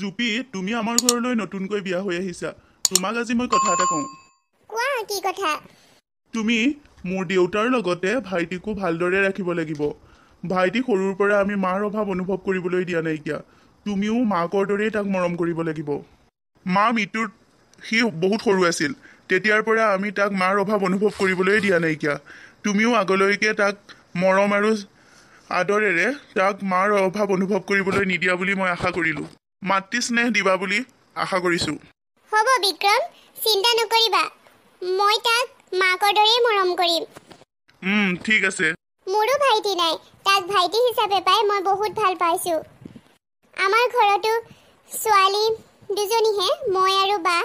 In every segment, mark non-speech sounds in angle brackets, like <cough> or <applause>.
জুপি তুমি আমাৰ ঘৰলৈ নতুনকৈ বিয়া হৈ আহিছা তোমাক আজি মই কথা এটা কওঁ কোৱা কি কথা তুমি মোৰ দেউতাৰ লগতে ভাইটিকো ভালদৰে ৰাখিব লাগিব ভাইটি সৰুৰ পৰা আমি মাৰ অভাৱ অনুভৱ কৰিবলৈ দিয়া নাইকিয়া তুমিও মাকৰ দৰেই তাক মৰম কৰিব লাগিব মা মৃত্যুত সি বহুত সৰু আছিল তেতিয়াৰ পৰা আমি তাক মাৰ অভাৱ অনুভৱ কৰিবলৈ দিয়া নাইকিয়া তুমিও আগলৈকে তাক মৰম আৰু আদৰেৰে তাক মাৰ অভাৱ অনুভৱ কৰিবলৈ নিদিয়া বুলি মই আশা কৰিলোঁ মাতৃ স্নেহ দিবা বুলি আশা কৰিছো হ'ব বিক্ৰম চিন্তা নকৰিবা মই তাক মাকৰ দৰেই মৰম কৰিম ঠিক আছে মোৰো ভাইটি নাই তাক ভাইটি হিচাপে পাই মই বহুত ভাল পাইছো আমাৰ ঘৰতো ছোৱালী দুজনীহে মই আৰু বা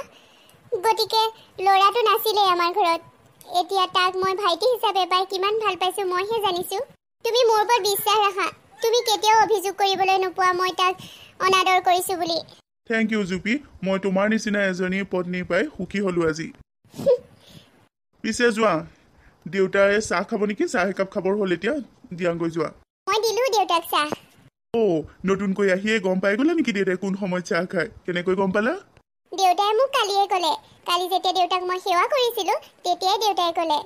গতিকে ল'ৰাটো নাছিলে আমাৰ ঘৰত এতিয়া তাক মই ভাইটি হিচাপে পাই কিমান ভাল পাইছো মইহে জানিছো তুমি মোৰ ওপৰত বিশ্বাস ৰাখা তুমি কেতিয়াও অভিযোগ কৰিবলৈ নোপোৱা মই তাক অনাদৰ কৰিছো বুলি থেংক ইউ জুপি মই তোমাৰ নিচিনা এজনী পত্নী পাই সুখী হলো আজি <laughs> পিছে যোৱা দেউতাৰে চাহ খাব নেকি চাহ একাপ খাবৰ হ'ল এতিয়া দিয়াংগৈ যোৱা মই দিলো দেউতাক চাহ অ' নতুনকৈ আহিয়ে গম পাই গ'লা নেকি দেউতাই কোন সময়ত চাহ খায় কেনেকৈ গম পালা দেউতাই মোক কালিয়ে ক'লে কালি যেতিয়া দেউতাক মই সেৱা কৰিছিলো তেতিয়াই দেউতাই ক'লে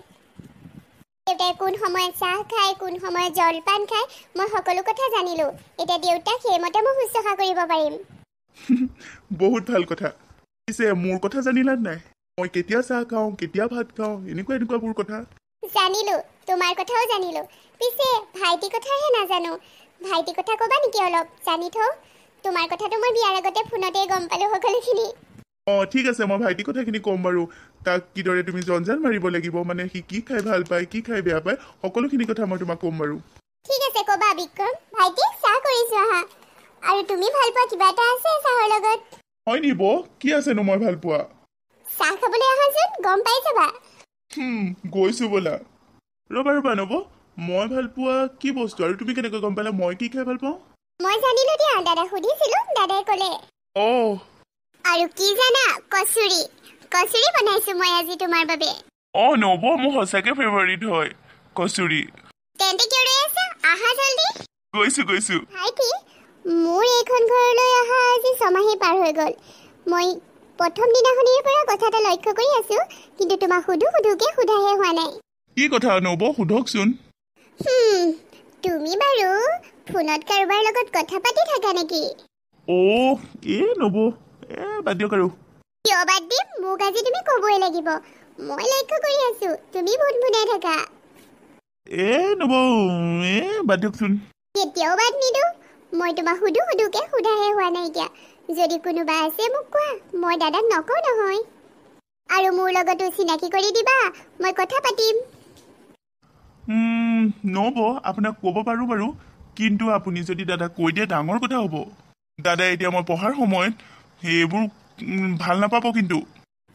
দেউতাই কোন সময়ত চাহ খায় কোন সময়ত জলপান খায় মই সকলো কথা জানিলো এতিয়া দেউতাক সেইমতে মই শুশ্ৰূষা কৰিব পাৰিম <laughs> বহুত ভাল কথা পিছে মোৰ কথা জানিলা নাই মই কেতিয়া চাহ খাওঁ কেতিয়া ভাত খাওঁ এনেকুৱা এনেকুৱাবোৰ কথা জানিলো তোমাৰ কথাও জানিলো পিছে ভাইটি কথাহে নাজানো ভাইটি কথা ক'বা নেকি অলপ জানি থওঁ তোমাৰ কথাটো মই বিয়াৰ আগতে ফোনতে গম পালো সকলোখিনি অ ঠিক আছে মই ভাইটি কথাখিনি ক'ম বাৰু তাক কিদৰে তুমি জঞ্জাল মাৰিব লাগিব মানে সি কি খাই ভাল পায় কি খাই বেয়া পায় সকলোখিনি কথা মই তোমাক কম বাৰু ঠিক আছে কবা বিক্ৰম ভাইটি চাহ কৰিছো আহা আৰু তুমি ভাল পোৱা কিবা এটা আছে চাহৰ লগত হয় নি কি আছে নো মই ভাল পোৱা চাহ খাবলৈ আহা গম পাই যাবা হুম গৈছো বলা ৰবা ৰবা নব মই ভাল পোৱা কি বস্তু আৰু তুমি কেনেকৈ গম পালা মই কি খাই ভাল পাওঁ মই জানিলো দিয়া দাদা সুধিছিলো দাদাই ক'লে অ আৰু কি জানা কচুৰি কচুৰি বনাইছো মই আজি তোমাৰ বাবে অ নব মোৰ সঁচাকে ফেভাৰিট হয় কচুৰি তেন্তে কিয় ৰৈ আছা আহা জল্দি গৈছো গৈছো ভাইটি মোৰ এইখন ঘৰলৈ অহা আজি ছমাহেই পাৰ হৈ গ'ল মই প্ৰথম দিনাখনিৰ পৰা কথা এটা লক্ষ্য কৰি আছো কিন্তু তোমাক সুধো সুধোকে সোধাহে হোৱা নাই কি কথা নব সোধকচোন তুমি বাৰু ফোনত কাৰোবাৰ লগত কথা পাতি থাকা নেকি অ' এ নব এ বাদ দিয়ক আৰু কিয় বাদ দিম মোক আজি তুমি ক'বই লাগিব মই লক্ষ্য কৰি আছো তুমি ভোট ভোনাই থাকা এ নব এ বাদ দিয়কচোন কেতিয়াও বাদ নিদো মই তোমাক সুধো সুধোকে সোধাহে হোৱা নাই এতিয়া যদি কোনোবা আছে মোক কোৱা মই দাদাক নকওঁ নহয় আৰু মোৰ লগতো চিনাকি কৰি দিবা মই কথা পাতিম নব আপোনাক ক'ব পাৰোঁ বাৰু কিন্তু আপুনি যদি দাদাক কৈ দিয়ে ডাঙৰ কথা হ'ব দাদাই এতিয়া মই পঢ়াৰ সময়ত সেইবোৰ ভাল নাপাব কিন্তু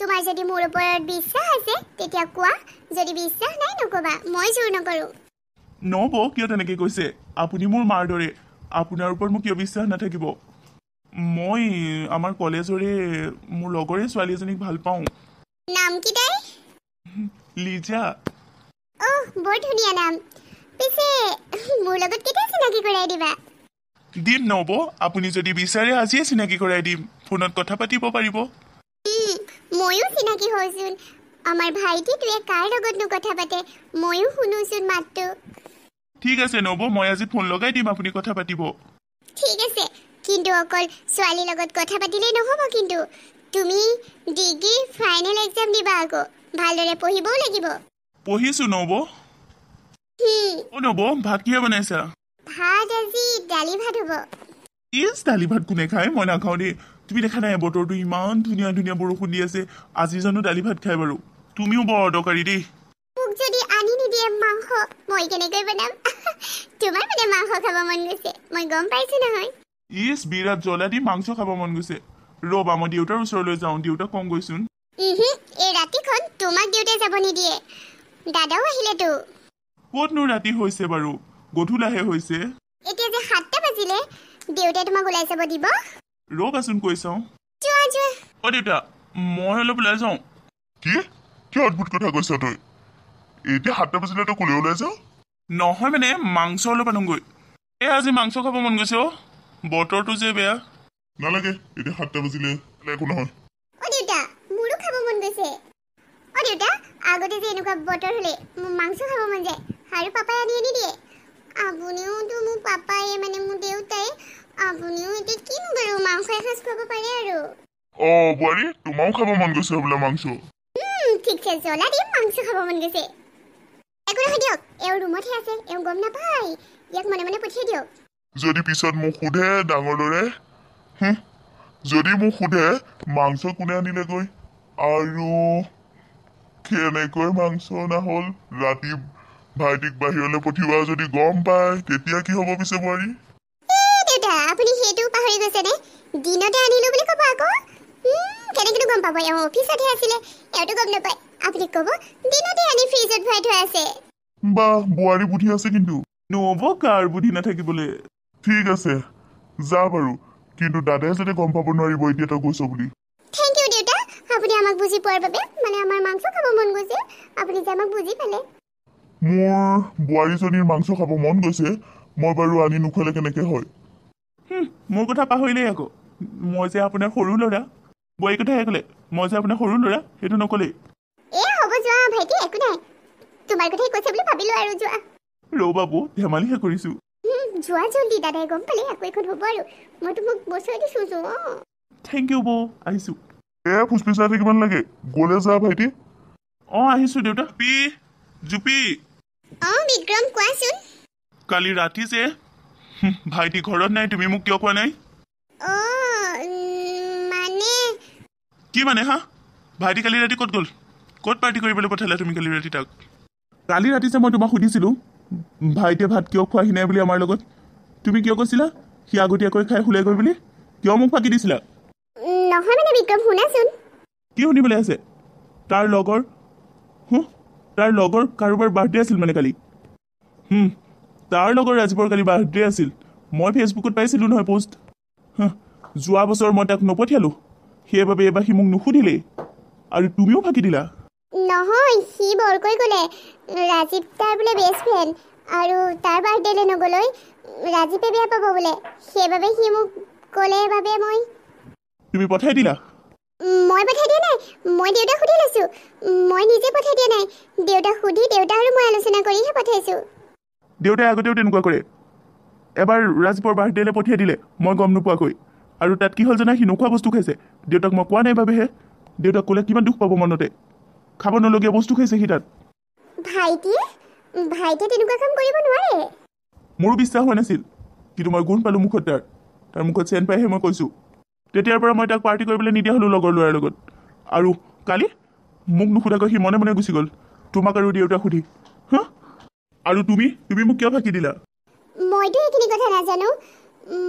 তোমাৰ যদি মোৰ ওপৰত বিশ্বাস আছে তেতিয়া কোৱা যদি বিশ্বাস নাই নক'বা মই জোৰ নকৰো নব কিয় তেনেকে কৈছে আপুনি মোৰ মাৰ দৰে আপোনাৰ ওপৰত মোৰ কিয় বিশ্বাস নাথাকিব মই আমাৰ কলেজৰে মোৰ লগৰে ছোৱালী এজনীক ভাল পাওঁ নাম কি তাই লিজা অহ বৰ ধুনীয়া নাম পিছে মোৰ লগত কেতিয়া চিনাকি কৰাই দিবা দিম নব আপুনি যদি বিচাৰে আজিয়ে চিনাকি কৰাই দিম ফোনত কথা পাতিব পাৰিব ময়ো চিনাকি হৈছোন আমাৰ ভাইটিটোৱে কাৰ লগতনো কথা পাতে ময়ো শুনোচোন মাতটো ঠিক আছে নব মই আজি ফোন লগাই দিম আপুনি কথা পাতিব ঠিক আছে কিন্তু অকল ছোৱালীৰ লগত কথা পাতিলেই নহ'ব কিন্তু তুমি ডিগ্ৰীৰ ফাইনেল এক্সাম দিবা আকৌ ভালদৰে পঢ়িবও লাগিব পঢ়িছো নব নব ভাত কিয় বনাইছা ভাত আজি দালি ভাত হ'ব ইজ দালি ভাত কোনে খায় মই নাখাওঁ দেই তুমি দেখা নাই বতৰটো ইমান ধুনীয়া ধুনীয়া বৰষুণ দি আছে আজি জানো দালি ভাত খাই বাৰু তুমিও বৰ অৰ্ডকাৰী দেই <laughs> ৰাতিখন দাদাও আহিলেতো ক'তনো ৰাতি হৈছে বাৰু গধূলাহে হৈছে ৰবাচোন কৈছো অ দেউতা মই অলপ ওলাই যাওঁ কি কিয় অদ্ভুত কথা কৈছ তই এতিয়া সাতটা বাজিলে তই কলৈ ওলাই যাওঁ নহয় মানে মাংস অলপ আনোগৈ এই আজি মাংস খাব মন গৈছে অ বতৰটো যে বেয়া নালাগে এতিয়া সাতটা বাজিলে একো নহয় আপুনিওতো মোৰ পাপায়ে মানে মোৰ দেউতাই আপুনিও এতিয়া কিনো বাৰু মাংসই সাজ খুৱাব পাৰে আৰু অ বোৱাৰী তোমাও খাব মন গৈছে বোলে মাংস ঠিকছে জ্বলা দিম মাংস খাব মন গৈছে একো নহয় দিয়ক এওঁ ৰুমতহে আছে এওঁ গম নাপায় ইয়াক মনে মনে পঠিয়াই দিয়ক যদি পিছত মোক সোধে ডাঙৰ দৰে যদি মোক সোধে মাংস কোনে আনিলেগৈ আৰু কেনেকৈ মাংস অনা হ'ল ৰাতি ভাইটিক বাহিৰলৈ পঠিওৱা যদি গম পায় তেতিয়া কি হ'ব পিছে বোৱাৰী সেইটো পাহৰি গৈছে দে দিনতে আনিলোঁ বুলি ক'ব আকৌ কেনেকৈনো গম পাব এওঁ অফিচতহে আছিলে এওঁটো গম নাপায় আপুনি ক'ব দিনতে আনি ফ্ৰিজত ভৰাই থৈ আছে বা বোৱাৰী বুদ্ধি আছে কিন্তু নহ'ব কাৰ বুদ্ধি নাথাকিবলৈ ঠিক আছে যা বাৰু কিন্তু দাদাই যাতে গম পাব নোৱাৰিব এতিয়া তই গৈছ বুলি থেংক ইউ দেউতা আপুনি আমাক বুজি পোৱাৰ বাবে মানে আমাৰ মাংস খাব মন গৈছে আপুনি যে আমাক বুজি পালে মোৰ বোৱাৰীজনীৰ মাংস খাব মন গৈছে মই বাৰু আনি নুখুৱালে কেনেকৈ হয় মোৰ কথা পাহৰিলেই আকৌ মই যে আপোনাৰ সৰু ল'ৰা বোৱাৰী কথাহে ক'লে মই যে আপোনাৰ সৰু ল'ৰা সেইটো নক'লেই কালি ৰাতি যে <laughs> ভাইটি ঘৰত নাই তুমি মোক কিয় কোৱা নাই কি মানে হা ভাইটি কালি ৰাতি ক'ত গ'ল ক'ত পাৰ্টি কৰিবলৈ পঠালা তুমি কালি ৰাতি তাক কালি ৰাতি যে মই তোমাক সুধিছিলোঁ ভাইটিয়ে ভাত কিয় খোৱাহি নাই বুলি আমাৰ লগত তুমি কিয় কৈছিলা সি আগতীয়াকৈ খাই শুলে গৈ বুলি কিয় মোক ফাঁকি দিছিলা কি শুনিবলৈ আছে তাৰ লগৰ তাৰ লগৰ কাৰোবাৰ বাৰ্থডে আছিল মানে কালি তাৰ লগৰ ৰাজীৱৰ কালি বাৰ্থডে আছিল মই ফেচবুকত পাইছিলোঁ নহয় পোষ্ট যোৱা বছৰ মই তাক নপঠিয়ালোঁ সেইবাবে এবাৰ সি মোক নুসুধিলেই আৰু তুমিও ফাঁকি দিলা নহয় সি বৰকৈ ক'লে ৰাজীৱ তাৰ বোলে বেষ্ট ফ্ৰেণ্ড আৰু তাৰ বাৰ্থডেলৈ নগ'লৈ ৰাজীৱে বিয়া পাব বোলে সেইবাবে সি মোক ক'লে বাবে মই তুমি পঠাই দিলা মই পঠাই দিয়া নাই মই দেউতাক সুধি লৈছোঁ মই নিজে পঠাই দিয়া নাই দেউতাক সুধি দেউতা আৰু মই আলোচনা কৰিহে পঠাইছোঁ দেউতাই আগতেও তেনেকুৱা কৰে এবাৰ ৰাজীৱৰ বাৰ্থডেলৈ পঠিয়াই দিলে মই গম নোপোৱাকৈ আৰু তাত কি হ'ল জানা সি নোখোৱা বস্তু খাইছে দেউতাক মই কোৱা নাই বাবেহে দেউতাক ক'লে কিমান দুখ পাব মনতে খাব নলগীয়া বস্তু খাইছে সি তাত মোৰো বিশ্বাস হোৱা নাছিল কিন্তু মই গুণ পালোঁ মুখত তাৰ তাৰ মুখত চেণ্ট পাইহে মই কৈছোঁ তেতিয়াৰ পৰা মই তাক পাৰ্টি কৰিবলৈ নিদিয়া হ'লোঁ লগৰ ল'ৰাৰ লগত আৰু কালি মোক নুসুধাকৈ সি মনে মনে গুচি গ'ল তোমাক আৰু দেউতাক সুধি আৰু তুমি তুমি মোক কিয় ফাঁকি দিলা মইতো এইখিনি কথা নাজানো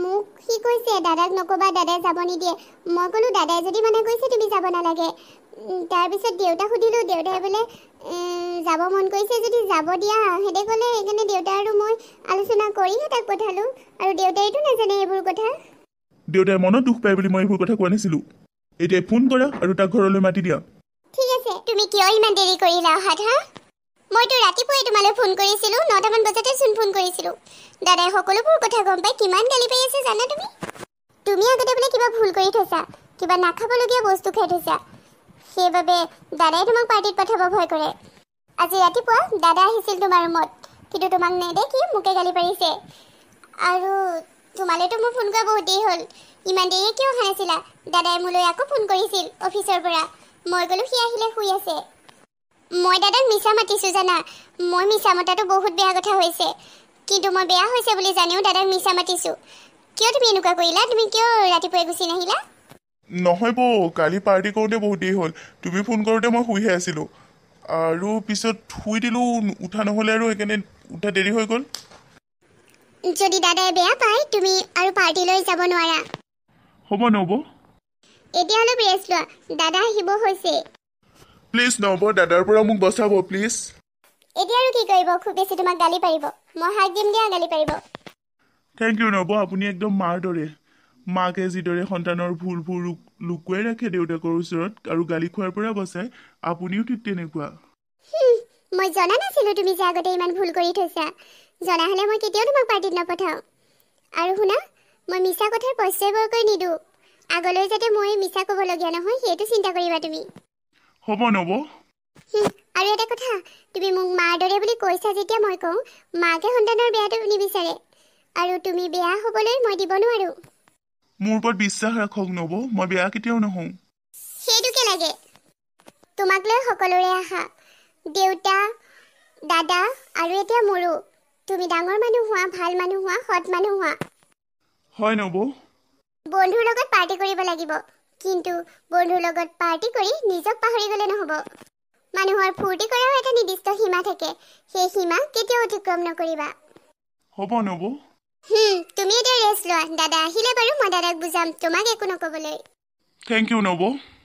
মোক সি কৈছে দাদাক নক'বা দাদাই যাব নিদিয়ে মই ক'লো দাদাই যদি মানে কৈছে তুমি যাব নালাগে তাৰপিছত দেউতা সুধিলোঁ দেউতাই বোলে যাব মন কৰিছে যদি যাব দিয়া সেইদে ক'লে সেইকাৰণে দেউতা আৰু মই আলোচনা কৰিহে তাক পঠালোঁ আৰু দেউতাইতো নাজানে এইবোৰ কথা দেউতাই মনত দুখ পায় বুলি মই এইবোৰ কথা কোৱা নাছিলোঁ এতিয়াই ফোন কৰা আৰু তাক ঘৰলৈ মাতি দিয়া ঠিক আছে তুমি কিয় ইমান দেৰি কৰিলা অহাত হা মইতো ৰাতিপুৱাই তোমালৈ ফোন কৰিছিলোঁ নটামান বজাতে চোন ফোন কৰিছিলোঁ দাদাই সকলোবোৰ কথা গম পাই কিমান গালি পাৰি আছে জানা তুমি তুমি আগতে বোলে কিবা ভুল কৰি থৈছা কিবা নাখাবলগীয়া বস্তু খাই থৈছা সেইবাবে দাদাই তোমাক পাৰ্টিত পঠাব ভয় কৰে আজি ৰাতিপুৱা দাদা আহিছিল তোমাৰ ৰুমত কিন্তু তোমাক নেদেখি মোকে গালি পাৰিছে আৰু তোমালৈতো মোৰ ফোন কৰা বহুত দেৰি হ'ল ইমান দেৰিয়ে কিয় অহা আছিলা দাদাই মোলৈ আকৌ ফোন কৰিছিল অফিচৰ পৰা মই গ'লো সি আহিলে শুই আছে মই দাদাক মিছা মাতিছোঁ জানা মই মিছা মতাটো বহুত বেয়া কথা হৈছে কিন্তু মই বেয়া হৈছে বুলি জানিও দাদাক মিছা মাতিছোঁ কিয় তুমি এনেকুৱা কৰিলা তুমি কিয় ৰাতিপুৱাই গুচি নাহিলা নহয় ব কালি পাৰ্টি কৰোঁতে বহুত দেৰি হ'ল তুমি ফোন কৰোঁতে মই শুইহে আছিলোঁ আৰু পিছত শুই দিলোঁ উঠা নহ'লে আৰু সেইকাৰণে উঠা দেৰি হৈ গ'ল যদি দাদাই বেয়া পায় তুমি আৰু পাৰ্টিলৈ যাব নোৱাৰা হ'ব নহ'ব এতিয়া অলপ ৰেষ্ট লোৱা দাদা আহিব হৈছে প্লিজ নম্বৰ দাদাৰ পৰা মোক বচাব প্লিজ এতিয়া আৰু কি কৰিব খুব বেছি তোমাক গালি পাৰিব মই হাক দিম দিয়া গালি পাৰিব থেংক ইউ নব আপুনি একদম মাৰ দৰে মাকে যিদৰে সন্তানৰ ভুল ভুল লুকুৱাই ৰাখে দেউতাকৰ ওচৰত আৰু গালি খোৱাৰ পৰা বচায় আপুনিও ঠিক তেনেকুৱা মই জনা নাছিলো তুমি যে আগতে ইমান ভুল কৰি থৈছা জনা হলে মই কেতিয়াও তোমাক পাৰ্টিত নপঠাওঁ আৰু শুনা মই মিছা কথাৰ পশ্চাদবৰকৈ নিদো আগলৈ যাতে মই মিছা ক'বলগীয়া নহয় সেইটো চিন্তা কৰিবা তুমি হ'ব নহ'ব আৰু এটা কথা তুমি মোক মাৰ দৰে বুলি কৈছা যেতিয়া মই কওঁ মাকে সন্তানৰ বেয়াটো নিবিচাৰে আৰু তুমি বেয়া হ'বলৈ মই দিব নোৱাৰো মোৰ ওপৰত বিশ্বাস ৰাখক নহ'ব মই বেয়া কেতিয়াও নহওঁ সেইটোকে লাগে তোমাক লৈ সকলোৰে আশা দেউতা দাদা আৰু এতিয়া মোৰো তুমি ডাঙৰ মানুহ হোৱা ভাল মানুহ হোৱা সৎ মানুহ হোৱা হয় নবৌ বন্ধুৰ লগত পাৰ্টি কৰিব লাগিব কিন্তু বন্ধুৰ লগত পাৰ্টি কৰি নিজক পাহৰি গ'লে নহ'ব মানুহৰ ফূৰ্তি কৰাৰ এটা নিৰ্দিষ্ট সীমা থাকে সেই সীমা কেতিয়াও অতিক্ৰম নকৰিবা হ'ব নহ'ব তুমি এতিয়া ৰেষ্ট লোৱা দাদা আহিলে বাৰু মই দাদাক বুজাম তোমাক একো নক'বলৈ থেংক ইউ নহ'ব